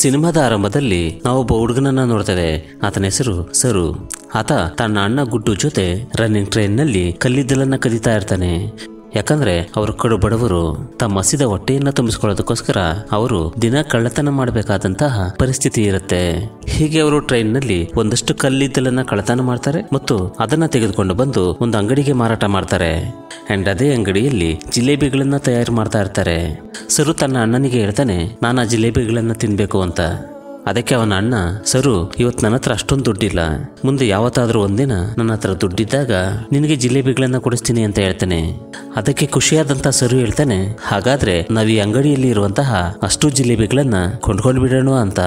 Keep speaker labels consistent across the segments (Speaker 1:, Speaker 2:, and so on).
Speaker 1: ಸಿನಿಮಾದ ಆರಂಭದಲ್ಲಿ ನಾವು ಒಬ್ಬ ಹುಡುಗನನ್ನ ನೋಡ್ತೇವೆ ಆತನ ಹೆಸರು ಸರು ಆತ ತನ್ನ ಅಣ್ಣ ಗುಡ್ಡು ಜೊತೆ ರನ್ನಿಂಗ್ ಟ್ರೈನ್ನಲ್ಲಿ ಕಲ್ಲಿದ್ದಲನ್ನ ಕದೀತಾ ಇರ್ತಾನೆ ಯಾಕಂದ್ರೆ ಅವರು ಕಡು ಬಡವರು ತಮ್ಮ ಹಸಿದ ಹೊಟ್ಟೆಯನ್ನ ತುಂಬಿಸಿಕೊಳ್ಳೋದಕ್ಕೋಸ್ಕರ ಅವರು ದಿನ ಕಳ್ಳತನ ಮಾಡಬೇಕಾದಂತಹ ಪರಿಸ್ಥಿತಿ ಇರುತ್ತೆ ಹೀಗೆ ಅವರು ಟ್ರೈನ್ ನಲ್ಲಿ ಒಂದಷ್ಟು ಕಲ್ಲಿದ್ದಲನ್ನ ಕಳ್ಳತನ ಮಾಡ್ತಾರೆ ಮತ್ತು ಅದನ್ನ ತೆಗೆದುಕೊಂಡು ಬಂದು ಒಂದು ಅಂಗಡಿಗೆ ಮಾರಾಟ ಮಾಡ್ತಾರೆ ಅಂಡ್ ಅದೇ ಅಂಗಡಿಯಲ್ಲಿ ಜಿಲೇಬಿಗಳನ್ನ ತಯಾರು ಮಾಡ್ತಾ ಇರ್ತಾರೆ ಸರು ತನ್ನ ಅಣ್ಣನಿಗೆ ಹೇಳ್ತಾನೆ ನಾನು ಆ ಜಿಲೇಬಿಗಳನ್ನು ತಿನ್ನಬೇಕು ಅಂತ ಅದಕ್ಕೆ ಅವನ ಅಣ್ಣ ಸರು ಇವತ್ತು ನನ್ನ ಹತ್ರ ಅಷ್ಟೊಂದು ದುಡ್ಡಿಲ್ಲ ಮುಂದೆ ಯಾವತ್ತಾದರೂ ಒಂದಿನ ನನ್ನ ಹತ್ರ ದುಡ್ಡಿದ್ದಾಗ ನಿನಗೆ ಜಿಲೇಬಿಗಳನ್ನು ಕೊಡಿಸ್ತೀನಿ ಅಂತ ಹೇಳ್ತಾನೆ ಅದಕ್ಕೆ ಖುಷಿಯಾದಂಥ ಸರು ಹೇಳ್ತಾನೆ ಹಾಗಾದರೆ ನಾವು ಈ ಅಂಗಡಿಯಲ್ಲಿ ಇರುವಂತಹ ಅಷ್ಟು ಜಿಲೇಬಿಗಳನ್ನು ಕೊಂಡ್ಕೊಂಡು ಬಿಡೋಣ ಅಂತ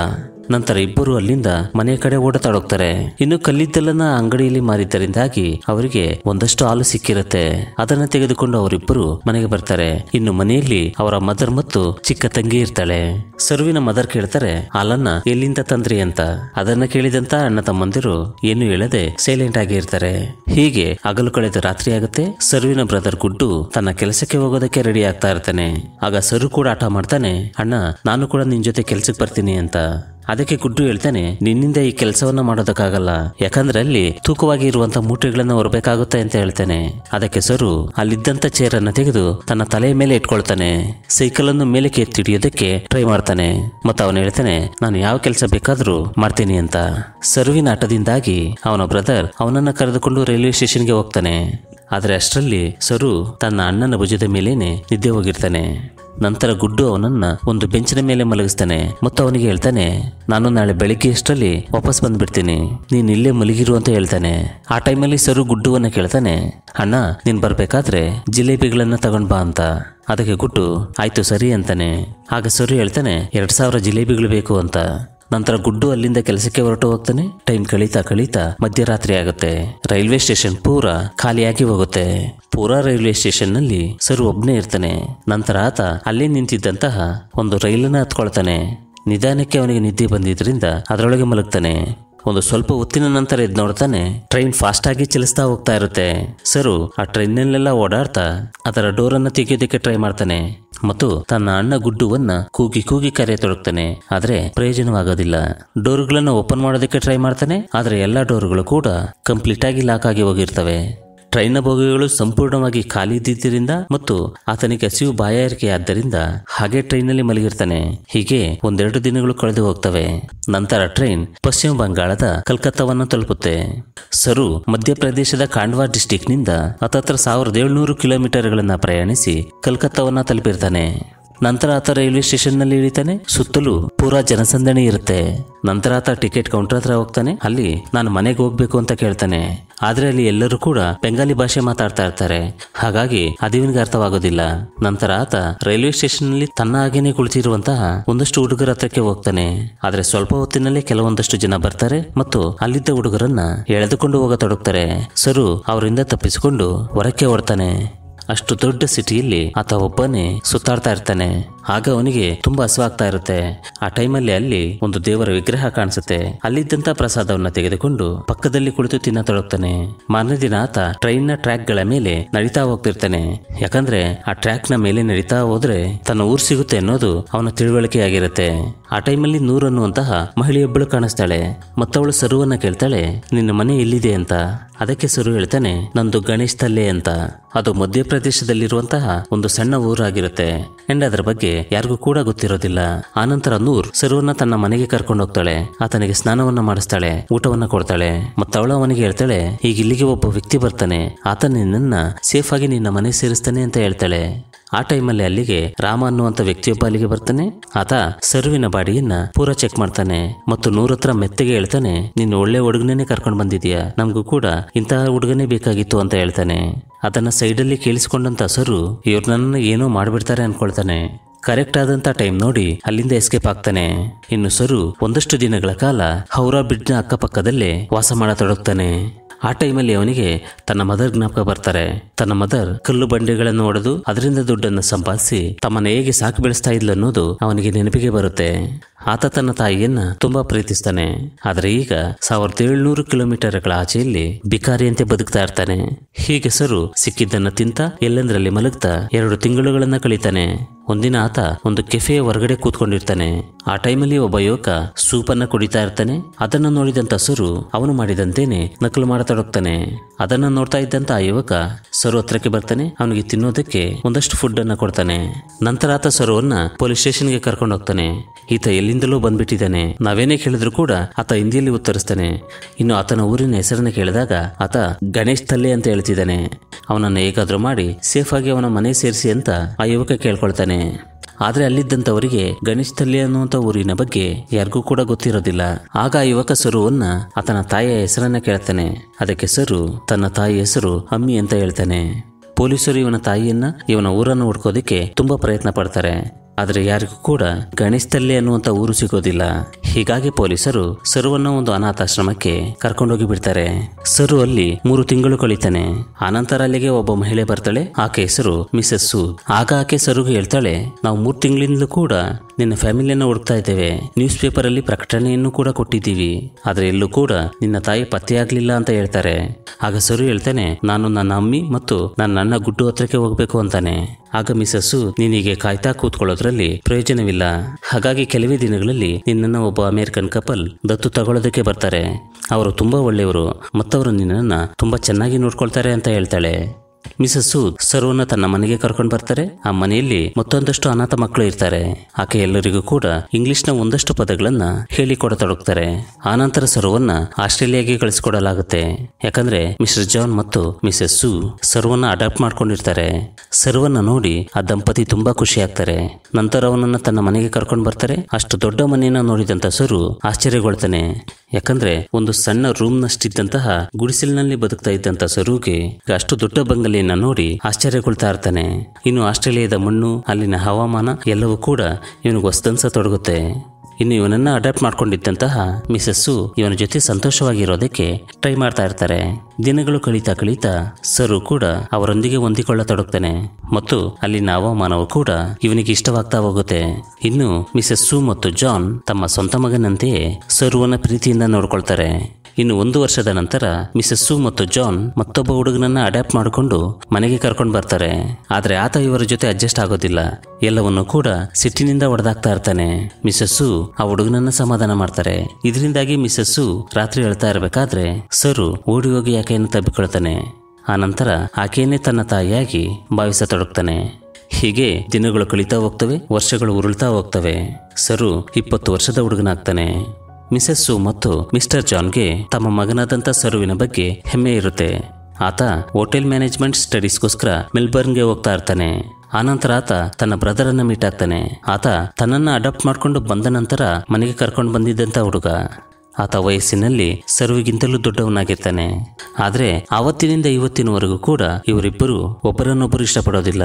Speaker 1: ನಂತರ ಇಬ್ಬರು ಅಲ್ಲಿಂದ ಮನೆಯ ಕಡೆ ಓಡತಾಡೋಗ್ತಾರೆ ಇನ್ನು ಕಲ್ಲಿದ್ದಲನ್ನ ಅಂಗಡಿಯಲ್ಲಿ ಮಾರಿದ್ದರಿಂದಾಗಿ ಅವರಿಗೆ ಒಂದಷ್ಟು ಹಾಲು ಸಿಕ್ಕಿರುತ್ತೆ ಅದನ್ನ ತೆಗೆದುಕೊಂಡು ಅವರಿಬ್ಬರು ಮನೆಗೆ ಬರ್ತಾರೆ ಇನ್ನು ಮನೆಯಲ್ಲಿ ಅವರ ಮದರ್ ಮತ್ತು ಚಿಕ್ಕ ತಂಗಿ ಇರ್ತಾಳೆ ಸರ್ವಿನ ಮದರ್ ಕೇಳ್ತಾರೆ ಹಾಲನ್ನ ಎಲ್ಲಿಂದ ತಂದ್ರಿ ಅಂತ ಅದನ್ನ ಕೇಳಿದಂತ ಅಣ್ಣ ತಮ್ಮಂದಿರು ಏನು ಹೇಳದೆ ಸೈಲೆಂಟ್ ಆಗಿ ಇರ್ತಾರೆ ಹೀಗೆ ಹಗಲು ಕಳೆದ ರಾತ್ರಿ ಆಗುತ್ತೆ ಸರ್ವಿನ ಬ್ರದರ್ ಗುಡ್ಡು ತನ್ನ ಕೆಲಸಕ್ಕೆ ಹೋಗೋದಕ್ಕೆ ರೆಡಿ ಆಗ್ತಾ ಇರ್ತಾನೆ ಆಗ ಸರು ಕೂಡ ಆಟ ಮಾಡ್ತಾನೆ ಅಣ್ಣ ನಾನು ಕೂಡ ನಿನ್ ಜೊತೆ ಕೆಲ್ಸಕ್ಕೆ ಬರ್ತೀನಿ ಅಂತ ಅದಕ್ಕೆ ಗುಡ್ಡು ಹೇಳ್ತಾನೆ ನಿನ್ನಿಂದ ಈ ಕೆಲಸವನ್ನ ಮಾಡೋದಕ್ಕಾಗಲ್ಲ ಯಾಕಂದ್ರೆ ಅಲ್ಲಿ ತೂಕವಾಗಿ ಇರುವಂತ ಮೂಟೆಗಳನ್ನ ಹೊರಬೇಕಾಗುತ್ತೆ ಅಂತ ಹೇಳ್ತಾನೆ ಅದಕ್ಕೆ ಸರು ಅಲ್ಲಿದ್ದಂತ ಚೇರ್ ಅನ್ನ ತೆಗೆದು ತನ್ನ ತಲೆಯ ಮೇಲೆ ಇಟ್ಕೊಳ್ತಾನೆ ಸೈಕಲ್ ಅನ್ನು ಮೇಲಕ್ಕೆ ಹಿಡಿಯೋದಕ್ಕೆ ಟ್ರೈ ಮಾಡ್ತಾನೆ ಮತ್ತು ಅವನು ಹೇಳ್ತಾನೆ ನಾನು ಯಾವ ಕೆಲಸ ಬೇಕಾದ್ರೂ ಮಾಡ್ತೀನಿ ಅಂತ ಸರ್ವಿನ ಆಟದಿಂದಾಗಿ ಅವನ ಬ್ರದರ್ ಅವನನ್ನ ಕರೆದುಕೊಂಡು ರೈಲ್ವೆ ಸ್ಟೇಷನ್ಗೆ ಹೋಗ್ತಾನೆ ಆದರೆ ಅಷ್ಟರಲ್ಲಿ ಸರು ತನ್ನ ಅಣ್ಣನ ಭುಜದ ಮೇಲೇನೆ ನಿದ್ದೆ ಹೋಗಿರ್ತಾನೆ ನಂತರ ಗುಡ್ಡು ಅವನನ್ನ ಒಂದು ಬೆಂಚಿನ ಮೇಲೆ ಮಲಗಿಸ್ತಾನೆ ಮತ್ತು ಅವನಿಗೆ ಹೇಳ್ತಾನೆ ನಾನು ನಾಳೆ ಬೆಳಿಗ್ಗೆ ಎಷ್ಟರಲ್ಲಿ ವಾಪಸ್ ಬಂದ್ಬಿಡ್ತೀನಿ ನೀನ್ ಇಲ್ಲೇ ಮಲಗಿರು ಅಂತ ಹೇಳ್ತಾನೆ ಆ ಟೈಮಲ್ಲಿ ಸರು ಗುಡ್ಡುವನ್ನ ಕೇಳ್ತಾನೆ ಅಣ್ಣ ನೀನ್ ಬರ್ಬೇಕಾದ್ರೆ ಜಿಲೇಬಿಗಳನ್ನ ತಗೊಂಡ್ ಬಾ ಅಂತ ಅದಕ್ಕೆ ಗುಟ್ಟು ಆಯ್ತು ಸರಿ ಅಂತಾನೆ ಆಗ ಸರು ಹೇಳ್ತಾನೆ ಎರಡ್ ಸಾವಿರ ಜಿಲೇಬಿಗಳು ಬೇಕು ಅಂತ ನಂತರ ಗುಡ್ಡು ಅಲ್ಲಿಂದ ಕೆಲಸಕ್ಕೆ ಹೊರಟು ಹೋಗ್ತಾನೆ ಟೈಮ್ ಕಳೀತಾ ಕಳೀತಾ ಮಧ್ಯರಾತ್ರಿ ಆಗುತ್ತೆ ರೈಲ್ವೆ ಸ್ಟೇಷನ್ ಪೂರಾ ಖಾಲಿಯಾಗಿ ಹೋಗುತ್ತೆ ಪೂರಾ ರೈಲ್ವೆ ಸ್ಟೇಷನ್ ನಲ್ಲಿ ಸರ್ ಒಬ್ನೇ ಇರ್ತಾನೆ ನಂತರ ಆತ ಅಲ್ಲೇ ನಿಂತಿದ್ದಂತಹ ಒಂದು ರೈಲನ್ನ ಹತ್ಕೊಳ್ತಾನೆ ನಿಧಾನಕ್ಕೆ ಅವನಿಗೆ ನಿದ್ದೆ ಬಂದಿದ್ರಿಂದ ಅದರೊಳಗೆ ಮಲಗ್ತಾನೆ ಒಂದು ಸ್ವಲ್ಪ ಹೊತ್ತಿನ ನಂತರ ಇದ್ ನೋಡ್ತಾನೆ ಟ್ರೈನ್ ಫಾಸ್ಟ್ ಆಗಿ ಚಲಿಸ್ತಾ ಹೋಗ್ತಾ ಇರುತ್ತೆ ಸರು ಆ ಟ್ರೈನ್ನಲ್ಲೆಲ್ಲ ಓಡಾಡ್ತಾ ಅದರ ಡೋರ್ ಅನ್ನ ತೆಗೆಯೋದಕ್ಕೆ ಟ್ರೈ ಮಾಡ್ತಾನೆ ಮತ್ತು ತನ್ನ ಅಣ್ಣ ಗುಡ್ಡುವನ್ನ ಕೂಗಿ ಕೂಗಿ ಕರೆ ಕರೆಯತೊಡಗ್ತಾನೆ ಆದರೆ ಪ್ರಯೋಜನವಾಗೋದಿಲ್ಲ ಡೋರ್ಗಳನ್ನು ಓಪನ್ ಮಾಡೋದಕ್ಕೆ ಟ್ರೈ ಮಾಡ್ತಾನೆ ಆದರೆ ಎಲ್ಲಾ ಡೋರ್ಗಳು ಕೂಡ ಕಂಪ್ಲೀಟ್ ಆಗಿ ಲಾಕ್ ಆಗಿ ಹೋಗಿರ್ತವೆ ಟ್ರೈನ್ನ ಬೋಗಿಗಳು ಸಂಪೂರ್ಣವಾಗಿ ಖಾಲಿ ಇದ್ದಿದ್ದರಿಂದ ಮತ್ತು ಆತನಿಗೆ ಹಸಿವು ಬಾಯಾರಿಕೆಯಾದ್ದರಿಂದ ಹಾಗೆ ಟ್ರೈನ್ನಲ್ಲಿ ಮಲಗಿರ್ತಾನೆ ಹೀಗೆ ಒಂದೆರಡು ದಿನಗಳು ಕಳೆದು ಹೋಗ್ತವೆ ನಂತರ ಟ್ರೈನ್ ಪಶ್ಚಿಮ ಬಂಗಾಳದ ಕಲ್ಕತ್ತಾವನ್ನು ತಲುಪುತ್ತೆ ಸರು ಮಧ್ಯಪ್ರದೇಶದ ಕಾಂಡ್ವಾ ಡಿಸ್ಟಿಕ್ನಿಂದ ಅತತ್ರ ಸಾವಿರದ ಏಳ್ನೂರು ಕಿಲೋಮೀಟರ್ಗಳನ್ನು ಪ್ರಯಾಣಿಸಿ ಕಲ್ಕತ್ತಾವನ್ನ ತಲುಪಿರ್ತಾನೆ ನಂತರ ಆತ ರೈಲ್ವೆ ಸ್ಟೇಷನ್ ನಲ್ಲಿ ಇಳಿತಾನೆ ಸುತ್ತಲೂ ಪೂರಾ ಜನಸಂದಣಿ ಇರುತ್ತೆ ನಂತರ ಆತ ಟಿಕೆಟ್ ಕೌಂಟರ್ ಹತ್ರ ಹೋಗ್ತಾನೆ ಅಲ್ಲಿ ನಾನು ಮನೆಗೆ ಹೋಗ್ಬೇಕು ಅಂತ ಕೇಳ್ತಾನೆ ಆದ್ರೆ ಅಲ್ಲಿ ಎಲ್ಲರೂ ಕೂಡ ಬೆಂಗಾಲಿ ಭಾಷೆ ಮಾತಾಡ್ತಾ ಇರ್ತಾರೆ ಹಾಗಾಗಿ ಅದಿವಿನ್ಗೆ ಅರ್ಥವಾಗೋದಿಲ್ಲ ನಂತರ ಆತ ರೈಲ್ವೆ ಸ್ಟೇಷನ್ ನಲ್ಲಿ ತನ್ನ ಹಾಗೇನೆ ಕುಳಿತಿರುವಂತಹ ಒಂದಷ್ಟು ಹುಡುಗರ ಹತ್ರಕ್ಕೆ ಹೋಗ್ತಾನೆ ಆದ್ರೆ ಸ್ವಲ್ಪ ಹೊತ್ತಿನಲ್ಲೇ ಕೆಲವೊಂದಷ್ಟು ಜನ ಬರ್ತಾರೆ ಮತ್ತು ಅಲ್ಲಿದ್ದ ಹುಡುಗರನ್ನ ಎಳೆದುಕೊಂಡು ಹೋಗ ತೊಡಗ್ತಾರೆ ಸರು ಅವರಿಂದ ತಪ್ಪಿಸಿಕೊಂಡು ಹೊರಕ್ಕೆ ಹೊಡ್ತಾನೆ ಅಷ್ಟು ದೊಡ್ಡ ಸಿಟಿಯಲ್ಲಿ ಆತ ಒಬ್ಬನೇ ಸುತ್ತಾಡ್ತಾ ಇರ್ತಾನೆ ಆಗ ಅವನಿಗೆ ತುಂಬಾ ಹಸುವಾಗ್ತಾ ಇರುತ್ತೆ ಆ ಟೈಮಲ್ಲಿ ಅಲ್ಲಿ ಒಂದು ದೇವರ ವಿಗ್ರಹ ಕಾಣಿಸುತ್ತೆ ಅಲ್ಲಿದ್ದಂತ ಪ್ರಸಾದವನ್ನ ತೆಗೆದುಕೊಂಡು ಪಕ್ಕದಲ್ಲಿ ಕುಳಿತು ತಿನ್ನ ತೊಡಗ್ತಾನೆ ಮಾರನೇ ದಿನ ಆತ ಟ್ರೈನ್ ನ ಟ್ರ್ಯಾಕ್ ಗಳ ಮೇಲೆ ನಡೀತಾ ಹೋಗ್ತಿರ್ತಾನೆ ಯಾಕಂದ್ರೆ ಆ ಟ್ರ್ಯಾಕ್ ನ ಮೇಲೆ ನಡೀತಾ ಹೋದ್ರೆ ತನ್ನ ಊರು ಸಿಗುತ್ತೆ ಅನ್ನೋದು ಅವನ ತಿಳುವಳಿಕೆ ಆಗಿರುತ್ತೆ ಆ ಟೈಮಲ್ಲಿ ನೂರ್ ಅನ್ನುವಂತಹ ಮಹಿಳೆಯೊಬ್ಬಳು ಕಾಣಿಸ್ತಾಳೆ ಮತ್ತವಳು ಸರುವನ್ನ ಕೇಳ್ತಾಳೆ ನಿನ್ನ ಮನೆ ಎಲ್ಲಿದೆ ಅಂತ ಅದಕ್ಕೆ ಸರು ಹೇಳ್ತಾನೆ ನಂದು ಗಣೇಶ್ ತಲ್ಲೆ ಅಂತ ಅದು ಮಧ್ಯಪ್ರದೇಶದಲ್ಲಿರುವಂತಹ ಒಂದು ಸಣ್ಣ ಊರಾಗಿರುತ್ತೆ ಅಂಡ್ ಅದರ ಬಗ್ಗೆ ಯಾರಿಗೂ ಕೂಡ ಗೊತ್ತಿರೋದಿಲ್ಲ ಆನಂತರ ನೂರ್ ಸರುವನ್ನ ತನ್ನ ಮನೆಗೆ ಕರ್ಕೊಂಡು ಹೋಗ್ತಾಳೆ ಆತನಿಗೆ ಸ್ನಾನವನ್ನ ಮಾಡಿಸ್ತಾಳೆ ಊಟವನ್ನ ಕೊಡ್ತಾಳೆ ಮತ್ತವಳು ಅವನಿಗೆ ಹೇಳ್ತಾಳೆ ಈಗ ಇಲ್ಲಿಗೆ ಒಬ್ಬ ವ್ಯಕ್ತಿ ಬರ್ತಾನೆ ಆತ ನಿನ್ನ ಸೇಫ್ ಆಗಿ ನಿನ್ನ ಮನೆ ಸೇರಿಸ್ತಾನೆ ಅಂತ ಹೇಳ್ತಾಳೆ ಆ ಟೈಮಲ್ಲಿ ಅಲ್ಲಿಗೆ ರಾಮ ಅನ್ನುವಂಥ ವ್ಯಕ್ತಿಯೊಬ್ಬ ಅಲ್ಲಿಗೆ ಬರ್ತಾನೆ ಆತ ಸರ್ವಿನ ಬಾಡಿಯನ್ನ ಪೂರಾ ಚೆಕ್ ಮಾಡ್ತಾನೆ ಮತ್ತು ನೂರತ್ರ ಮೆತ್ತಗೆ ಹೇಳ್ತಾನೆ ನೀನು ಒಳ್ಳೆ ಹುಡುಗನೇ ಕರ್ಕೊಂಡು ಬಂದಿದ್ಯಾ ನಮಗೂ ಕೂಡ ಇಂತಹ ಹುಡುಗನೇ ಬೇಕಾಗಿತ್ತು ಅಂತ ಹೇಳ್ತಾನೆ ಅದನ್ನ ಸೈಡಲ್ಲಿ ಕೇಳಿಸಿಕೊಂಡಂತ ಸರು ಇವ್ರು ನನ್ನ ಏನೋ ಮಾಡ್ಬಿಡ್ತಾರೆ ಅನ್ಕೊಳ್ತಾನೆ ಕರೆಕ್ಟ್ ಆದಂತ ಟೈಮ್ ನೋಡಿ ಅಲ್ಲಿಂದ ಎಸ್ಕೇಪ್ ಆಗ್ತಾನೆ ಇನ್ನು ಸರು ಒಂದಷ್ಟು ದಿನಗಳ ಕಾಲ ಹೌರಾ ಬ್ರಿಡ್ಜ್ನ ಅಕ್ಕಪಕ್ಕದಲ್ಲೇ ವಾಸ ಮಾಡತೊಡಗ್ತಾನೆ ಆ ಟೈಮಲ್ಲಿ ಅವನಿಗೆ ತನ್ನ ಮದರ್ ಜ್ಞಾಪಕ ಬರ್ತಾರೆ ತನ್ನ ಮದರ್ ಕಲ್ಲು ಬಂಡೆಗಳನ್ನು ಹೊಡೆದು ಅದರಿಂದ ದುಡ್ಡನ್ನು ಸಂಪಾದಿಸಿ ತಮ್ಮನ್ನು ಹೇಗೆ ಸಾಕು ಬೆಳೆಸ್ತಾ ಇದ್ಲು ಅನ್ನೋದು ಅವನಿಗೆ ನೆನಪಿಗೆ ಬರುತ್ತೆ ಆತ ತನ್ನ ತಾಯಿಯನ್ನ ತುಂಬಾ ಪ್ರೀತಿಸ್ತಾನೆ ಆದರೆ ಈಗ ಸಾವಿರದ ಏಳ್ನೂರು ಗಳ ಆಚೆಯಲ್ಲಿ ಬಿಕಾರಿಯಂತೆ ಬದುಕ್ತಾ ಇರ್ತಾನೆ ಹೀಗೆಸರು ಸಿಕ್ಕಿದ್ದನ್ನ ತಿಂತ ಎಲ್ಲೆಂದರಲ್ಲಿ ಮಲಗ್ತಾ ಎರಡು ತಿಂಗಳುಗಳನ್ನ ಕಳೀತಾನೆ ಒಂದಿನ ಆತ ಒಂದು ಕೆಫೆಯ ಹೊರಗಡೆ ಕೂತ್ಕೊಂಡಿರ್ತಾನೆ ಆ ಟೈಮಲ್ಲಿ ಒಬ್ಬ ಯುವಕ ಸೂಪನ್ನ ಕುಡಿತಾ ಇರ್ತಾನೆ ಅದನ್ನ ನೋಡಿದಂತ ಸರು ಅವನು ಮಾಡಿದಂತೇನೆ ನಕಲು ಮಾಡತೊಡಗ್ತಾನೆ ಅದನ್ನ ನೋಡ್ತಾ ಇದ್ದಂತ ಆ ಯುವಕ ಸರು ಹತ್ರಕ್ಕೆ ಬರ್ತಾನೆ ಅವನಿಗೆ ತಿನ್ನೋದಕ್ಕೆ ಒಂದಷ್ಟು ಫುಡ್ ಅನ್ನ ಕೊಡ್ತಾನೆ ನಂತರ ಆತ ಸರುವನ್ನ ಪೊಲೀಸ್ ಸ್ಟೇಷನ್ಗೆ ಕರ್ಕೊಂಡು ಹೋಗ್ತಾನೆ ಈತ ಎಲ್ಲಿ ಎಲ್ಲಿಂದಲೋ ಬಂದ್ಬಿಟ್ಟಿದ್ದಾನೆ ನಾವೇನೇ ಕೇಳಿದ್ರು ಕೂಡ ಆತ ಹಿಂದಿಯಲ್ಲಿ ಉತ್ತರಿಸ್ತಾನೆ ಇನ್ನು ಆತನ ಊರಿನ ಹೆಸರನ್ನ ಕೇಳಿದಾಗ ಆತ ಗಣೇಶ್ ತಲ್ಲೆ ಅಂತ ಹೇಳ್ತಿದ್ದಾನೆ ಅವನನ್ನು ಹೇಗಾದ್ರೂ ಮಾಡಿ ಸೇಫ್ ಆಗಿ ಅವನ ಮನೆ ಸೇರಿಸಿ ಅಂತ ಆ ಯುವಕ ಕೇಳ್ಕೊಳ್ತಾನೆ ಆದರೆ ಅಲ್ಲಿದ್ದಂಥವರಿಗೆ ಗಣೇಶ್ ತಲ್ಲಿ ಅನ್ನುವಂಥ ಊರಿನ ಬಗ್ಗೆ ಯಾರಿಗೂ ಕೂಡ ಗೊತ್ತಿರೋದಿಲ್ಲ ಆಗ ಯುವಕ ಸರುವನ್ನ ಆತನ ತಾಯಿಯ ಹೆಸರನ್ನ ಕೇಳ್ತಾನೆ ಅದಕ್ಕೆ ಸರು ತನ್ನ ತಾಯಿ ಹೆಸರು ಅಮ್ಮಿ ಅಂತ ಹೇಳ್ತಾನೆ ಪೊಲೀಸರು ಇವನ ತಾಯಿಯನ್ನ ಇವನ ಊರನ್ನು ಹುಡ್ಕೋದಿಕ್ಕೆ ತುಂಬಾ ಪ್ರಯತ್ನ ಪಡ್ತಾರೆ ಆದರೆ ಯಾರಿಗೂ ಕೂಡ ಗಣೇಶದಲ್ಲಿ ಅನ್ನುವಂಥ ಊರು ಸಿಗೋದಿಲ್ಲ ಹೀಗಾಗಿ ಪೊಲೀಸರು ಸರುವನ್ನ ಒಂದು ಅನಾಥಾಶ್ರಮಕ್ಕೆ ಕರ್ಕೊಂಡೋಗಿ ಬಿಡ್ತಾರೆ ಸರು ಅಲ್ಲಿ ಮೂರು ತಿಂಗಳು ಕಳೀತಾನೆ ಆನಂತರ ಅಲ್ಲಿಗೆ ಒಬ್ಬ ಮಹಿಳೆ ಬರ್ತಾಳೆ ಆಕೆ ಹೆಸರು ಮಿಸಸ್ ಸು ಆಗ ಆಕೆ ಸರುಗೆ ಹೇಳ್ತಾಳೆ ನಾವು ಮೂರು ತಿಂಗಳಿಂದಲೂ ಕೂಡ ನಿನ್ನ ಫ್ಯಾಮಿಲಿಯನ್ನು ಹುಡುಕ್ತಾ ಇದ್ದೇವೆ ನ್ಯೂಸ್ ಪೇಪರ್ ಅಲ್ಲಿ ಪ್ರಕಟಣೆಯನ್ನು ಕೂಡ ಕೊಟ್ಟಿದ್ದೀವಿ ಆದರೆ ಎಲ್ಲೂ ಕೂಡ ನಿನ್ನ ತಾಯಿ ಪತ್ತೆಯಾಗ್ಲಿಲ್ಲ ಅಂತ ಹೇಳ್ತಾರೆ ಆಗ ಸರು ಹೇಳ್ತಾನೆ ನಾನು ನನ್ನ ಅಮ್ಮಿ ಮತ್ತು ನನ್ನ ನನ್ನ ಗುಡ್ಡು ಹತ್ರಕ್ಕೆ ಹೋಗ್ಬೇಕು ಅಂತಾನೆ ಆಗ ಮಿಸಸ್ಸು ನಿನಗೆ ಕಾಯ್ತಾ ಕೂತ್ಕೊಳ್ಳೋದ್ರಲ್ಲಿ ಪ್ರಯೋಜನವಿಲ್ಲ ಹಾಗಾಗಿ ಕೆಲವೇ ದಿನಗಳಲ್ಲಿ ನಿನ್ನನ್ನು ಒಬ್ಬ ಅಮೇರಿಕನ್ ಕಪಲ್ ದತ್ತು ತಗೊಳ್ಳೋದಕ್ಕೆ ಬರ್ತಾರೆ ಅವರು ತುಂಬಾ ಒಳ್ಳೆಯವರು ಮತ್ತವರು ನಿನ್ನನ್ನು ತುಂಬಾ ಚೆನ್ನಾಗಿ ನೋಡ್ಕೊಳ್ತಾರೆ ಅಂತ ಹೇಳ್ತಾಳೆ ಮಿಸಸ್ ಸೂದ್ ಸರ್ವನ್ನ ತನ್ನ ಮನೆಗೆ ಕರ್ಕೊಂಡು ಬರ್ತಾರೆ ಆ ಮನೆಯಲ್ಲಿ ಮತ್ತೊಂದಷ್ಟು ಅನಾಥ ಮಕ್ಕಳು ಇರ್ತಾರೆ ಆಕೆ ಎಲ್ಲರಿಗೂ ಕೂಡ ಇಂಗ್ಲಿಷ್ನ ಒಂದಷ್ಟು ಪದಗಳನ್ನ ಹೇಳಿಕೊಡತೊಡಗ್ತಾರೆ ಆನಂತರ ಸರ್ವನ್ನ ಆಸ್ಟ್ರೇಲಿಯಾಗೆ ಕಳಿಸಿಕೊಡಲಾಗುತ್ತೆ ಯಾಕಂದ್ರೆ ಮಿಸ್ಟರ್ ಜಾನ್ ಮತ್ತು ಮಿಸಸ್ ಸೂ ಸರ್ವನ್ನ ಅಡಾಪ್ಟ್ ಮಾಡ್ಕೊಂಡಿರ್ತಾರೆ ಸರ್ವನ್ನ ನೋಡಿ ಆ ದಂಪತಿ ತುಂಬಾ ಖುಷಿ ಆಗ್ತಾರೆ ನಂತರ ಅವನನ್ನ ತನ್ನ ಮನೆಗೆ ಕರ್ಕೊಂಡು ಬರ್ತಾರೆ ಅಷ್ಟು ದೊಡ್ಡ ಮನೆಯನ್ನ ನೋಡಿದಂತ ಸರು ಆಶ್ಚರ್ಯಗೊಳ್ತಾನೆ ಯಾಕಂದ್ರೆ ಒಂದು ಸಣ್ಣ ರೂಮ್ ನಷ್ಟಿದ್ದಂತಹ ಗುಡಿಸಿಲಿನಲ್ಲಿ ಬದುಕ್ತಾ ಇದ್ದಂತ ಸರುಗೆ ಅಷ್ಟು ದೊಡ್ಡ ಬಂಗಲೆ ಕಲ್ಲಿನ ನೋಡಿ ಆಶ್ಚರ್ಯಗೊಳ್ತಾ ಇರ್ತಾನೆ ಇನ್ನು ಆಸ್ಟ್ರೇಲಿಯಾದ ಮಣ್ಣು ಅಲ್ಲಿನ ಹವಾಮಾನ ಎಲ್ಲವೂ ಕೂಡ ಇವನಿಗೆ ತೊಡಗುತ್ತೆ ಇನ್ನು ಇವನನ್ನ ಅಡಾಪ್ಟ್ ಮಾಡ್ಕೊಂಡಿದ್ದಂತಹ ಮಿಸಸ್ಸು ಇವನ ಜೊತೆ ಸಂತೋಷವಾಗಿರೋದಕ್ಕೆ ಟ್ರೈ ಮಾಡ್ತಾ ಇರ್ತಾರೆ ದಿನಗಳು ಕಳೀತಾ ಕಳೀತಾ ಸರು ಕೂಡ ಅವರೊಂದಿಗೆ ಹೊಂದಿಕೊಳ್ಳತೊಡಗ್ತಾನೆ ಮತ್ತು ಅಲ್ಲಿನ ಹವಾಮಾನವು ಕೂಡ ಇವನಿಗೆ ಇಷ್ಟವಾಗ್ತಾ ಹೋಗುತ್ತೆ ಇನ್ನು ಮಿಸಸ್ಸು ಮತ್ತು ಜಾನ್ ತಮ್ಮ ಸ್ವಂತ ಮಗನಂತೆಯೇ ಸರುವನ ಪ್ರೀತಿಯಿಂದ ನೋಡ್ಕೊಳ್ತಾರೆ ಇನ್ನು ಒಂದು ವರ್ಷದ ನಂತರ ಮಿಸಸ್ಸು ಮತ್ತು ಜಾನ್ ಮತ್ತೊಬ್ಬ ಹುಡುಗನನ್ನ ಅಡಾಪ್ಟ್ ಮಾಡಿಕೊಂಡು ಮನೆಗೆ ಕರ್ಕೊಂಡು ಬರ್ತಾರೆ ಆದರೆ ಆತ ಇವರ ಜೊತೆ ಅಡ್ಜಸ್ಟ್ ಆಗೋದಿಲ್ಲ ಎಲ್ಲವನ್ನು ಕೂಡ ಸಿಟ್ಟಿನಿಂದ ಒಡೆದಾಗ್ತಾ ಇರ್ತಾನೆ ಮಿಸಸ್ಸು ಆ ಹುಡುಗನನ್ನ ಸಮಾಧಾನ ಮಾಡ್ತಾರೆ ಇದರಿಂದಾಗಿ ಮಿಸಸ್ಸು ರಾತ್ರಿ ಹೇಳ್ತಾ ಇರಬೇಕಾದ್ರೆ ಸರು ಓಡಿ ಹೋಗಿ ಆಕೆಯನ್ನು ತಬ್ಬಿಕೊಳ್ತಾನೆ ಆ ನಂತರ ಆಕೆಯನ್ನೇ ತನ್ನ ತಾಯಿಯಾಗಿ ಭಾವಿಸತೊಡಗ್ತಾನೆ ಹೀಗೆ ದಿನಗಳು ಕಳೀತಾ ಹೋಗ್ತವೆ ವರ್ಷಗಳು ಉರುಳ್ತಾ ಹೋಗ್ತವೆ ಸರು ಇಪ್ಪತ್ತು ವರ್ಷದ ಹುಡುಗನಾಗ್ತಾನೆ ಮಿಸೆಸ್ಸು ಮತ್ತು ಮಿಸ್ಟರ್ ಜಾನ್ಗೆ ತಮ್ಮ ಮಗನಾದಂಥ ಸರುವಿನ ಬಗ್ಗೆ ಹೆಮ್ಮೆ ಇರುತ್ತೆ ಆತ ಹೋಟೆಲ್ ಮ್ಯಾನೇಜ್ಮೆಂಟ್ ಸ್ಟಡೀಸ್ಗೋಸ್ಕರ ಮೆಲ್ಬರ್ನ್ಗೆ ಹೋಗ್ತಾ ಇರ್ತಾನೆ ಆನಂತರ ಆತ ತನ್ನ ಬ್ರದರ್ ಅನ್ನ ಮೀಟ್ ಆಗ್ತಾನೆ ಆತ ತನ್ನನ್ನು ಅಡಾಪ್ಟ್ ಮಾಡಿಕೊಂಡು ಬಂದ ನಂತರ ಮನೆಗೆ ಕರ್ಕೊಂಡು ಬಂದಿದ್ದಂಥ ಹುಡುಗ ಆತ ವಯಸ್ಸಿನಲ್ಲಿ ಸರ್ವಿಗಿಂತಲೂ ದೊಡ್ಡವನಾಗಿರ್ತಾನೆ ಆದರೆ ಆವತ್ತಿನಿಂದ ಇವತ್ತಿನವರೆಗೂ ಕೂಡ ಇವರಿಬ್ಬರು ಒಬ್ಬರನ್ನೊಬ್ಬರು ಇಷ್ಟಪಡೋದಿಲ್ಲ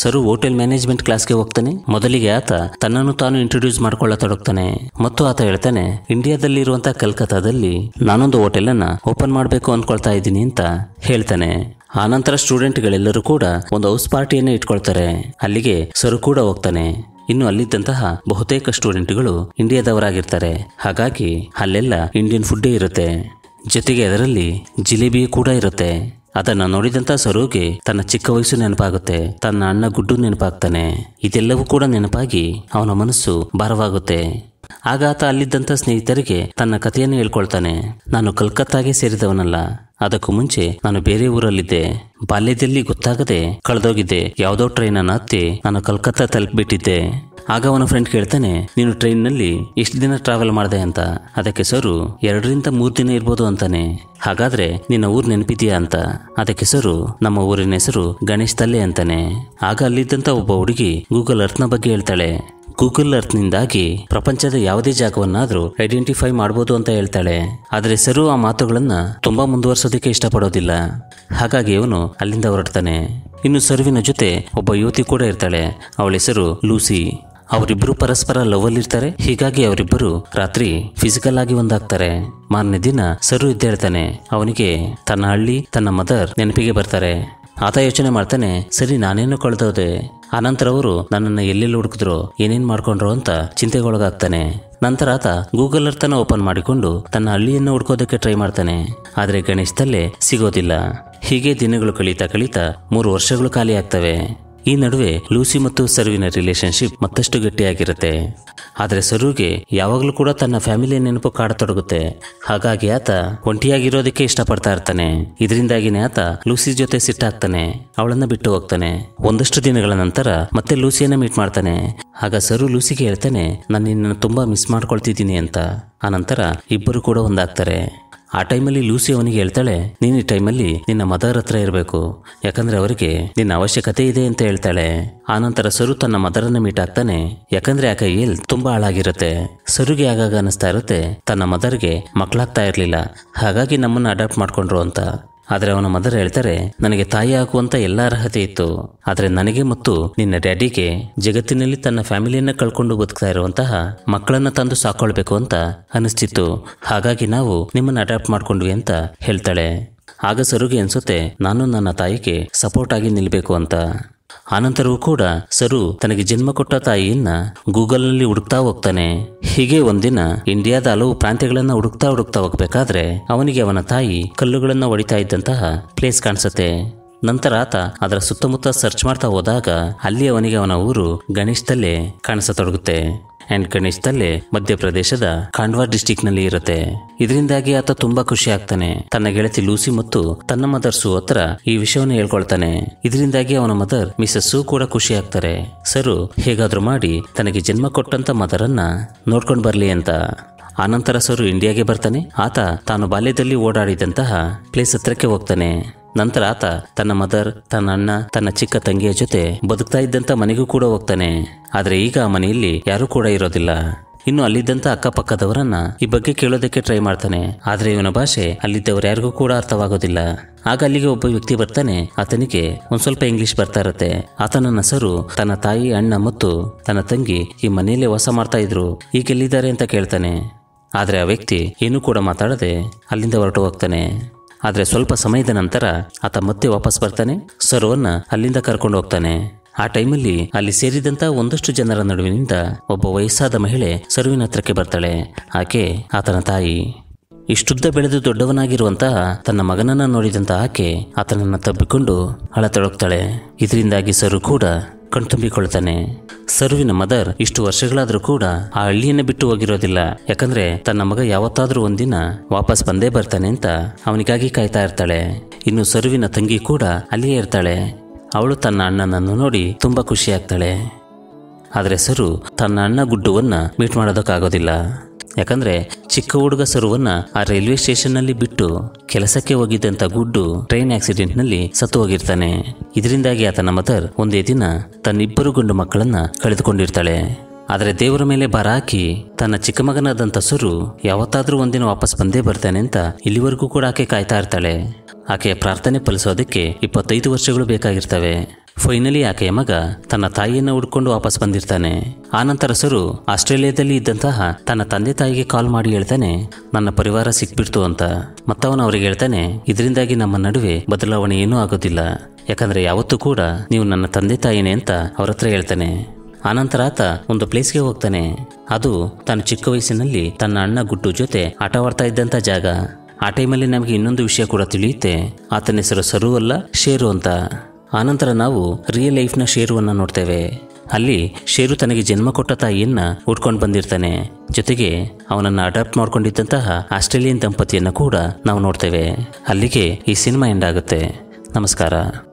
Speaker 1: ಸರು ಹೋಟೆಲ್ ಮ್ಯಾನೇಜ್ಮೆಂಟ್ ಕ್ಲಾಸ್ಗೆ ಹೋಗ್ತಾನೆ ಮೊದಲಿಗೆ ಆತ ತನ್ನನ್ನು ತಾನು ಇಂಟ್ರೊಡ್ಯೂಸ್ ತೊಡಗ್ತಾನೆ ಮತ್ತು ಆತ ಹೇಳ್ತಾನೆ ಇಂಡಿಯಾದಲ್ಲಿ ಇರುವಂತಹ ಕಲ್ಕತ್ತಾದಲ್ಲಿ ನಾನೊಂದು ಹೋಟೆಲ್ ಅನ್ನ ಓಪನ್ ಮಾಡಬೇಕು ಅನ್ಕೊಳ್ತಾ ಇದ್ದೀನಿ ಅಂತ ಹೇಳ್ತಾನೆ ಆನಂತರ ಸ್ಟೂಡೆಂಟ್ಗಳೆಲ್ಲರೂ ಕೂಡ ಒಂದು ಹೌಸ್ ಪಾರ್ಟಿಯನ್ನೇ ಇಟ್ಕೊಳ್ತಾರೆ ಅಲ್ಲಿಗೆ ಸರು ಕೂಡ ಹೋಗ್ತಾನೆ ಇನ್ನು ಅಲ್ಲಿದ್ದಂತಹ ಬಹುತೇಕ ಸ್ಟೂಡೆಂಟ್ಗಳು ಇಂಡಿಯಾದವರಾಗಿರ್ತಾರೆ ಹಾಗಾಗಿ ಅಲ್ಲೆಲ್ಲ ಇಂಡಿಯನ್ ಫುಡ್ಡೇ ಇರುತ್ತೆ ಜೊತೆಗೆ ಅದರಲ್ಲಿ ಜಿಲೇಬಿ ಕೂಡ ಇರುತ್ತೆ ಅದನ್ನು ನೋಡಿದಂತ ಸರೋಗೆ ತನ್ನ ಚಿಕ್ಕ ವಯಸ್ಸು ನೆನಪಾಗುತ್ತೆ ತನ್ನ ಅಣ್ಣ ಗುಡ್ಡು ನೆನಪಾಗ್ತಾನೆ ಇದೆಲ್ಲವೂ ಕೂಡ ನೆನಪಾಗಿ ಅವನ ಮನಸ್ಸು ಭಾರವಾಗುತ್ತೆ ಆಗ ಆತ ಅಲ್ಲಿದ್ದಂಥ ಸ್ನೇಹಿತರಿಗೆ ತನ್ನ ಕಥೆಯನ್ನು ಹೇಳ್ಕೊಳ್ತಾನೆ ನಾನು ಕಲ್ಕತ್ತಾಗೆ ಸೇರಿದವನಲ್ಲ ಅದಕ್ಕೂ ಮುಂಚೆ ನಾನು ಬೇರೆ ಊರಲ್ಲಿದ್ದೆ ಬಾಲ್ಯದಲ್ಲಿ ಗೊತ್ತಾಗದೆ ಕಳೆದೋಗಿದ್ದೆ ಯಾವುದೋ ಟ್ರೈನನ್ನು ಹತ್ತಿ ನಾನು ಕಲ್ಕತ್ತಾ ತಲುಪಿಬಿಟ್ಟಿದ್ದೆ ಆಗ ಅವನ ಫ್ರೆಂಡ್ ಕೇಳ್ತಾನೆ ನೀನು ಟ್ರೈನ್ನಲ್ಲಿ ಎಷ್ಟು ದಿನ ಟ್ರಾವೆಲ್ ಮಾಡಿದೆ ಅಂತ ಅದಕ್ಕೆ ಸರು ಎರಡರಿಂದ ಮೂರು ದಿನ ಇರ್ಬೋದು ಅಂತಾನೆ ಹಾಗಾದ್ರೆ ನಿನ್ನ ಊರು ನೆನಪಿದೆಯಾ ಅಂತ ಅದಕ್ಕೆ ಸರು ನಮ್ಮ ಊರಿನ ಹೆಸರು ಗಣೇಶ್ ತಲ್ಲೆ ಅಂತಾನೆ ಆಗ ಅಲ್ಲಿದ್ದಂಥ ಒಬ್ಬ ಹುಡುಗಿ ಗೂಗಲ್ ಅರ್ಥ್ನ ಬಗ್ಗೆ ಹೇಳ್ತಾಳೆ ಗೂಗಲ್ ಅರ್ಥ್ನಿಂದಾಗಿ ಪ್ರಪಂಚದ ಯಾವುದೇ ಜಾಗವನ್ನಾದರೂ ಐಡೆಂಟಿಫೈ ಮಾಡ್ಬೋದು ಅಂತ ಹೇಳ್ತಾಳೆ ಆದರೆ ಸರು ಆ ಮಾತುಗಳನ್ನು ತುಂಬ ಮುಂದುವರಿಸೋದಕ್ಕೆ ಇಷ್ಟಪಡೋದಿಲ್ಲ ಹಾಗಾಗಿ ಇವನು ಅಲ್ಲಿಂದ ಹೊರಡ್ತಾನೆ ಇನ್ನು ಸರ್ವಿನ ಜೊತೆ ಒಬ್ಬ ಯುವತಿ ಕೂಡ ಇರ್ತಾಳೆ ಅವಳ ಹೆಸರು ಲೂಸಿ ಅವರಿಬ್ಬರು ಪರಸ್ಪರ ಲವ್ ಅಲ್ಲಿರ್ತಾರೆ ಹೀಗಾಗಿ ಅವರಿಬ್ಬರು ರಾತ್ರಿ ಫಿಸಿಕಲ್ ಆಗಿ ಒಂದಾಗ್ತಾರೆ ಮಾರನೇ ದಿನ ಸರು ಇದ್ದೇ ಇರ್ತಾನೆ ಅವನಿಗೆ ತನ್ನ ಹಳ್ಳಿ ತನ್ನ ಮದರ್ ನೆನಪಿಗೆ ಬರ್ತಾರೆ ಆತ ಯೋಚನೆ ಮಾಡ್ತಾನೆ ಸರಿ ನಾನೇನು ಕಳೆದೋದೆ ಆನಂತರ ಅವರು ನನ್ನನ್ನು ಎಲ್ಲೆಲ್ಲಿ ಹುಡುಕಿದ್ರು ಏನೇನು ಮಾಡ್ಕೊಂಡ್ರು ಅಂತ ಚಿಂತೆಗೊಳಗಾಗ್ತಾನೆ ನಂತರ ಆತ ಗೂಗಲ್ ಅರ್ಥನ ಓಪನ್ ಮಾಡಿಕೊಂಡು ತನ್ನ ಹಳ್ಳಿಯನ್ನು ಹುಡ್ಕೋದಕ್ಕೆ ಟ್ರೈ ಮಾಡ್ತಾನೆ ಆದರೆ ಗಣೇಶದಲ್ಲೇ ಸಿಗೋದಿಲ್ಲ ಹೀಗೆ ದಿನಗಳು ಕಳೀತಾ ಕಳೀತಾ ಮೂರು ವರ್ಷಗಳು ಖಾಲಿಯಾಗ್ತವೆ ಈ ನಡುವೆ ಲೂಸಿ ಮತ್ತು ಸರ್ವಿನ ರಿಲೇಶನ್ಶಿಪ್ ಮತ್ತಷ್ಟು ಗಟ್ಟಿಯಾಗಿರುತ್ತೆ ಆದರೆ ಸರುಗೆ ಯಾವಾಗಲೂ ಕೂಡ ತನ್ನ ಫ್ಯಾಮಿಲಿ ನೆನಪು ಕಾಡತೊಡಗುತ್ತೆ ಹಾಗಾಗಿ ಆತ ಒಂಟಿಯಾಗಿರೋದಕ್ಕೆ ಇಷ್ಟಪಡ್ತಾ ಇರ್ತಾನೆ ಇದರಿಂದಾಗಿನೇ ಆತ ಲೂಸಿ ಜೊತೆ ಸಿಟ್ಟಾಗ್ತಾನೆ ಅವಳನ್ನ ಬಿಟ್ಟು ಹೋಗ್ತಾನೆ ಒಂದಷ್ಟು ದಿನಗಳ ನಂತರ ಮತ್ತೆ ಲೂಸಿಯನ್ನು ಮೀಟ್ ಮಾಡ್ತಾನೆ ಆಗ ಸರು ಲೂಸಿಗೆ ಹೇಳ್ತಾನೆ ನಾನು ನಿನ್ನನ್ನು ತುಂಬಾ ಮಿಸ್ ಮಾಡ್ಕೊಳ್ತಿದ್ದೀನಿ ಅಂತ ಆ ನಂತರ ಇಬ್ಬರು ಕೂಡ ಒಂದಾಗ್ತಾರೆ ಆ ಟೈಮಲ್ಲಿ ಲೂಸಿ ಅವನಿಗೆ ಹೇಳ್ತಾಳೆ ನೀನು ಈ ಟೈಮಲ್ಲಿ ನಿನ್ನ ಮದರ್ ಹತ್ರ ಇರಬೇಕು ಯಾಕಂದ್ರೆ ಅವರಿಗೆ ನಿನ್ನ ಅವಶ್ಯಕತೆ ಇದೆ ಅಂತ ಹೇಳ್ತಾಳೆ ಆನಂತರ ಸರು ತನ್ನ ಮದರನ್ನ ಮೀಟ್ ಆಗ್ತಾನೆ ಯಾಕಂದ್ರೆ ಆ ಕೈಯಲ್ಲಿ ತುಂಬಾ ಹಾಳಾಗಿರುತ್ತೆ ಸರುಗೆ ಆಗಾಗ ಅನಿಸ್ತಾ ಇರುತ್ತೆ ತನ್ನ ಮದರ್ಗೆ ಮಕ್ಕಳಾಗ್ತಾ ಇರಲಿಲ್ಲ ಹಾಗಾಗಿ ನಮ್ಮನ್ನು ಅಡಾಪ್ಟ್ ಮಾಡ್ಕೊಂಡ್ರು ಅಂತ ಆದರೆ ಅವನ ಮದರ್ ಹೇಳ್ತಾರೆ ನನಗೆ ತಾಯಿ ಹಾಕುವಂತ ಎಲ್ಲ ಅರ್ಹತೆ ಇತ್ತು ಆದರೆ ನನಗೆ ಮತ್ತು ನಿನ್ನ ಡ್ಯಾಡಿಗೆ ಜಗತ್ತಿನಲ್ಲಿ ತನ್ನ ಫ್ಯಾಮಿಲಿಯನ್ನ ಕಳ್ಕೊಂಡು ಬದುಕ್ತಾ ಇರುವಂತಹ ಮಕ್ಕಳನ್ನ ತಂದು ಸಾಕೊಳ್ಬೇಕು ಅಂತ ಅನಿಸ್ತಿತ್ತು ಹಾಗಾಗಿ ನಾವು ನಿಮ್ಮನ್ನ ಅಡಾಪ್ಟ್ ಮಾಡ್ಕೊಂಡ್ವಿ ಅಂತ ಹೇಳ್ತಾಳೆ ಆಗ ಸರುಗೆ ಅನ್ಸುತ್ತೆ ನಾನು ನನ್ನ ತಾಯಿಗೆ ಸಪೋರ್ಟ್ ಆಗಿ ನಿಲ್ಲಬೇಕು ಅಂತ ಆನಂತರವೂ ಕೂಡ ಸರು ತನಗೆ ಜನ್ಮ ಕೊಟ್ಟ ತಾಯಿಯನ್ನ ಗೂಗಲ್ನಲ್ಲಿ ಹುಡುಕ್ತಾ ಹೋಗ್ತಾನೆ ಹೀಗೆ ಒಂದಿನ ಇಂಡಿಯಾದ ಹಲವು ಪ್ರಾಂತ್ಯಗಳನ್ನ ಹುಡುಕ್ತಾ ಹುಡುಕ್ತಾ ಹೋಗ್ಬೇಕಾದ್ರೆ ಅವನಿಗೆ ಅವನ ತಾಯಿ ಕಲ್ಲುಗಳನ್ನ ಹೊಡಿತಾ ಇದ್ದಂತಹ ಪ್ಲೇಸ್ ಕಾಣಿಸುತ್ತೆ ನಂತರ ಆತ ಅದರ ಸುತ್ತಮುತ್ತ ಸರ್ಚ್ ಮಾಡ್ತಾ ಹೋದಾಗ ಅಲ್ಲಿ ಅವನಿಗೆ ಅವನ ಊರು ಗಣೇಶದಲ್ಲೇ ಕಾಣಿಸತೊಡಗುತ್ತೆ ಅಂಡ್ ಗಣೇಶ್ ತಲ್ಲೆ ಮಧ್ಯಪ್ರದೇಶದ ಖಾಂಡ್ವಾ ಡಿಸ್ಟಿಕ್ ನಲ್ಲಿ ಇರುತ್ತೆ ಇದರಿಂದಾಗಿ ಆತ ತುಂಬಾ ಖುಷಿ ಆಗ್ತಾನೆ ತನ್ನ ಗೆಳತಿ ಲೂಸಿ ಮತ್ತು ತನ್ನ ಮದರ್ ಸು ಹತ್ರ ಈ ವಿಷಯವನ್ನು ಹೇಳ್ಕೊಳ್ತಾನೆ ಇದರಿಂದಾಗಿ ಅವನ ಮದರ್ ಮಿಸಸ್ ಸು ಕೂಡ ಖುಷಿ ಆಗ್ತಾರೆ ಸರು ಹೇಗಾದ್ರೂ ಮಾಡಿ ತನಗೆ ಜನ್ಮ ಕೊಟ್ಟಂತ ಮದರನ್ನ ನೋಡ್ಕೊಂಡು ಬರ್ಲಿ ಅಂತ ಆನಂತರ ಸರು ಇಂಡಿಯಾಗೆ ಬರ್ತಾನೆ ಆತ ತಾನು ಬಾಲ್ಯದಲ್ಲಿ ಓಡಾಡಿದಂತಹ ಪ್ಲೇಸ್ ಹತ್ರಕ್ಕೆ ಹೋಗ್ತಾನೆ ನಂತರ ಆತ ತನ್ನ ಮದರ್ ತನ್ನ ಅಣ್ಣ ತನ್ನ ಚಿಕ್ಕ ತಂಗಿಯ ಜೊತೆ ಬದುಕ್ತಾ ಇದ್ದಂತ ಮನೆಗೂ ಕೂಡ ಹೋಗ್ತಾನೆ ಆದರೆ ಈಗ ಆ ಮನೆಯಲ್ಲಿ ಯಾರೂ ಕೂಡ ಇರೋದಿಲ್ಲ ಇನ್ನು ಅಲ್ಲಿದ್ದಂತ ಅಕ್ಕಪಕ್ಕದವರನ್ನ ಈ ಬಗ್ಗೆ ಕೇಳೋದಕ್ಕೆ ಟ್ರೈ ಮಾಡ್ತಾನೆ ಆದ್ರೆ ಇವನ ಭಾಷೆ ಅಲ್ಲಿದ್ದವರು ಯಾರಿಗೂ ಕೂಡ ಅರ್ಥವಾಗೋದಿಲ್ಲ ಆಗ ಅಲ್ಲಿಗೆ ಒಬ್ಬ ವ್ಯಕ್ತಿ ಬರ್ತಾನೆ ಆತನಿಗೆ ಒಂದ್ ಸ್ವಲ್ಪ ಇಂಗ್ಲಿಷ್ ಬರ್ತಾ ಇರತ್ತೆ ಆತನ ನಸರು ತನ್ನ ತಾಯಿ ಅಣ್ಣ ಮತ್ತು ತನ್ನ ತಂಗಿ ಈ ಮನೆಯಲ್ಲೇ ವಾಸ ಮಾಡ್ತಾ ಇದ್ರು ಈಗೆಲ್ಲಿದ್ದಾರೆ ಅಂತ ಕೇಳ್ತಾನೆ ಆದ್ರೆ ಆ ವ್ಯಕ್ತಿ ಏನೂ ಕೂಡ ಮಾತಾಡದೆ ಅಲ್ಲಿಂದ ಹೊರಟು ಹೋಗ್ತಾನೆ ಆದರೆ ಸ್ವಲ್ಪ ಸಮಯದ ನಂತರ ಆತ ಮತ್ತೆ ವಾಪಸ್ ಬರ್ತಾನೆ ಸರ್ವನ್ನ ಅಲ್ಲಿಂದ ಕರ್ಕೊಂಡು ಹೋಗ್ತಾನೆ ಆ ಟೈಮಲ್ಲಿ ಅಲ್ಲಿ ಸೇರಿದಂತ ಒಂದಷ್ಟು ಜನರ ನಡುವಿನಿಂದ ಒಬ್ಬ ವಯಸ್ಸಾದ ಮಹಿಳೆ ಸರ್ವಿನ ಹತ್ರಕ್ಕೆ ಬರ್ತಾಳೆ ಆಕೆ ಆತನ ತಾಯಿ ಇಷ್ಟುದ್ದ ಬೆಳೆದು ದೊಡ್ಡವನಾಗಿರುವಂತಹ ತನ್ನ ಮಗನನ್ನ ನೋಡಿದಂತ ಆಕೆ ಆತನನ್ನ ತಬ್ಬಿಕೊಂಡು ಅಳತೊಡಗ್ತಾಳೆ ಇದರಿಂದಾಗಿ ಸರು ಕೂಡ ಕಣ್ತುಂಬಿಕೊಳ್ತಾನೆ ಸರ್ವಿನ ಮದರ್ ಇಷ್ಟು ವರ್ಷಗಳಾದರೂ ಕೂಡ ಆ ಹಳ್ಳಿಯನ್ನು ಬಿಟ್ಟು ಹೋಗಿರೋದಿಲ್ಲ ಯಾಕಂದ್ರೆ ತನ್ನ ಮಗ ಯಾವತ್ತಾದರೂ ಒಂದಿನ ವಾಪಸ್ ಬಂದೇ ಬರ್ತಾನೆ ಅಂತ ಅವನಿಗಾಗಿ ಕಾಯ್ತಾ ಇರ್ತಾಳೆ ಇನ್ನು ಸರ್ವಿನ ತಂಗಿ ಕೂಡ ಅಲ್ಲಿಯೇ ಇರ್ತಾಳೆ ಅವಳು ತನ್ನ ಅಣ್ಣನನ್ನು ನೋಡಿ ತುಂಬಾ ಖುಷಿಯಾಗ್ತಾಳೆ ಆದರೆ ಸರು ತನ್ನ ಅಣ್ಣ ಗುಡ್ಡವನ್ನು ಮೀಟ್ ಮಾಡೋದಕ್ಕಾಗೋದಿಲ್ಲ ಯಾಕಂದ್ರೆ ಚಿಕ್ಕ ಹುಡುಗ ಸರುವನ್ನ ಆ ರೈಲ್ವೆ ಸ್ಟೇಷನ್ನಲ್ಲಿ ಬಿಟ್ಟು ಕೆಲಸಕ್ಕೆ ಹೋಗಿದ್ದಂಥ ಗುಡ್ಡು ಟ್ರೈನ್ ಆಕ್ಸಿಡೆಂಟ್ನಲ್ಲಿ ಸತ್ತು ಹೋಗಿರ್ತಾನೆ ಇದರಿಂದಾಗಿ ಆತನ ಮದರ್ ಒಂದೇ ದಿನ ತನ್ನಿಬ್ಬರು ಗಂಡು ಮಕ್ಕಳನ್ನ ಕಳೆದುಕೊಂಡಿರ್ತಾಳೆ ಆದರೆ ದೇವರ ಮೇಲೆ ಭಾರ ಹಾಕಿ ತನ್ನ ಚಿಕ್ಕ ಮಗನಾದಂಥ ಸುರು ಯಾವತ್ತಾದರೂ ಒಂದಿನ ವಾಪಸ್ ಬಂದೇ ಬರ್ತಾನೆ ಅಂತ ಇಲ್ಲಿವರೆಗೂ ಕೂಡ ಆಕೆ ಕಾಯ್ತಾ ಇರ್ತಾಳೆ ಆಕೆಯ ಪ್ರಾರ್ಥನೆ ಫಲಿಸೋದಕ್ಕೆ ಇಪ್ಪತ್ತೈದು ವರ್ಷಗಳು ಬೇಕಾಗಿರ್ತವೆ ಫೈನಲಿ ಆಕೆಯ ಮಗ ತನ್ನ ತಾಯಿಯನ್ನು ಹುಡ್ಕೊಂಡು ವಾಪಸ್ ಬಂದಿರ್ತಾನೆ ಆನಂತರ ಸರು ಆಸ್ಟ್ರೇಲಿಯಾದಲ್ಲಿ ಇದ್ದಂತಹ ತನ್ನ ತಂದೆ ತಾಯಿಗೆ ಕಾಲ್ ಮಾಡಿ ಹೇಳ್ತಾನೆ ನನ್ನ ಪರಿವಾರ ಸಿಕ್ಬಿಡ್ತು ಅಂತ ಮತ್ತವನು ಅವರಿಗೆ ಹೇಳ್ತಾನೆ ಇದರಿಂದಾಗಿ ನಮ್ಮ ನಡುವೆ ಬದಲಾವಣೆ ಏನೂ ಆಗೋದಿಲ್ಲ ಯಾಕಂದ್ರೆ ಯಾವತ್ತೂ ಕೂಡ ನೀವು ನನ್ನ ತಂದೆ ತಾಯಿನೇ ಅಂತ ಅವರ ಹತ್ರ ಹೇಳ್ತಾನೆ ಆನಂತರ ಆತ ಒಂದು ಪ್ಲೇಸ್ಗೆ ಹೋಗ್ತಾನೆ ಅದು ತನ್ನ ಚಿಕ್ಕ ವಯಸ್ಸಿನಲ್ಲಿ ತನ್ನ ಅಣ್ಣ ಗುಡ್ಡು ಜೊತೆ ಆಟವಾಡ್ತಾ ಇದ್ದಂಥ ಜಾಗ ಆ ಟೈಮಲ್ಲಿ ನಮಗೆ ಇನ್ನೊಂದು ವಿಷಯ ಕೂಡ ತಿಳಿಯುತ್ತೆ ಆತನ ಹೆಸರು ಸರು ಅಲ್ಲ ಶೇರು ಅಂತ ಆನಂತರ ನಾವು ರಿಯಲ್ ಲೈಫ್ನ ಶೇರುವನ್ನು ನೋಡ್ತೇವೆ ಅಲ್ಲಿ ಶೇರು ತನಗೆ ಜನ್ಮ ಕೊಟ್ಟ ತಾಯಿಯನ್ನ ಉಟ್ಕೊಂಡು ಬಂದಿರ್ತಾನೆ ಜೊತೆಗೆ ಅವನನ್ನು ಅಡಾಪ್ಟ್ ಮಾಡ್ಕೊಂಡಿದ್ದಂತಹ ಆಸ್ಟ್ರೇಲಿಯನ್ ದಂಪತಿಯನ್ನು ಕೂಡ ನಾವು ನೋಡ್ತೇವೆ ಅಲ್ಲಿಗೆ ಈ ಸಿನಿಮಾ ಎಂಡ್ ಆಗುತ್ತೆ ನಮಸ್ಕಾರ